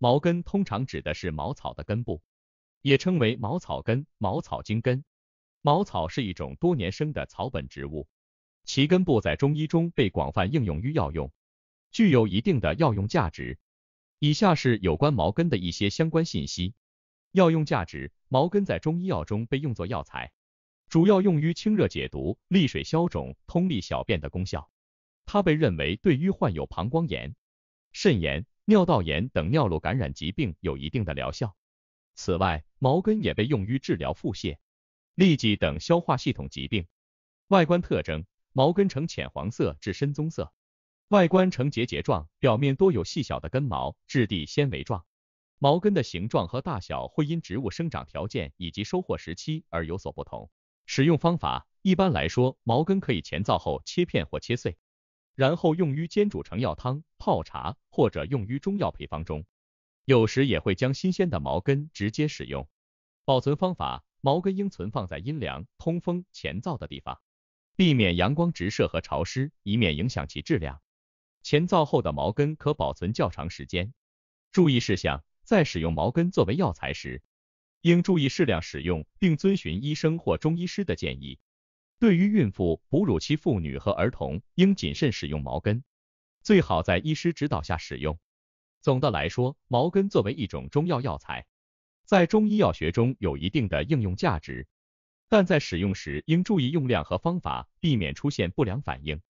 茅根通常指的是茅草的根部，也称为茅草根、茅草茎根。茅草是一种多年生的草本植物，其根部在中医中被广泛应用于药用，具有一定的药用价值。以下是有关毛根的一些相关信息：药用价值，毛根在中医药中被用作药材，主要用于清热解毒、利水消肿、通利小便的功效。它被认为对于患有膀胱炎、肾炎。尿道炎等尿路感染疾病有一定的疗效。此外，毛根也被用于治疗腹泻、痢疾等消化系统疾病。外观特征：毛根呈浅黄色至深棕色，外观呈结节状，表面多有细小的根毛，质地纤维状。毛根的形状和大小会因植物生长条件以及收获时期而有所不同。使用方法：一般来说，毛根可以前造后切片或切碎。然后用于煎煮成药汤、泡茶，或者用于中药配方中。有时也会将新鲜的毛根直接使用。保存方法：毛根应存放在阴凉、通风、乾燥的地方，避免阳光直射和潮湿，以免影响其质量。乾燥后的毛根可保存较长时间。注意事项：在使用毛根作为药材时，应注意适量使用，并遵循医生或中医师的建议。对于孕妇、哺乳期妇女和儿童，应谨慎使用毛根，最好在医师指导下使用。总的来说，毛根作为一种中药药材，在中医药学中有一定的应用价值，但在使用时应注意用量和方法，避免出现不良反应。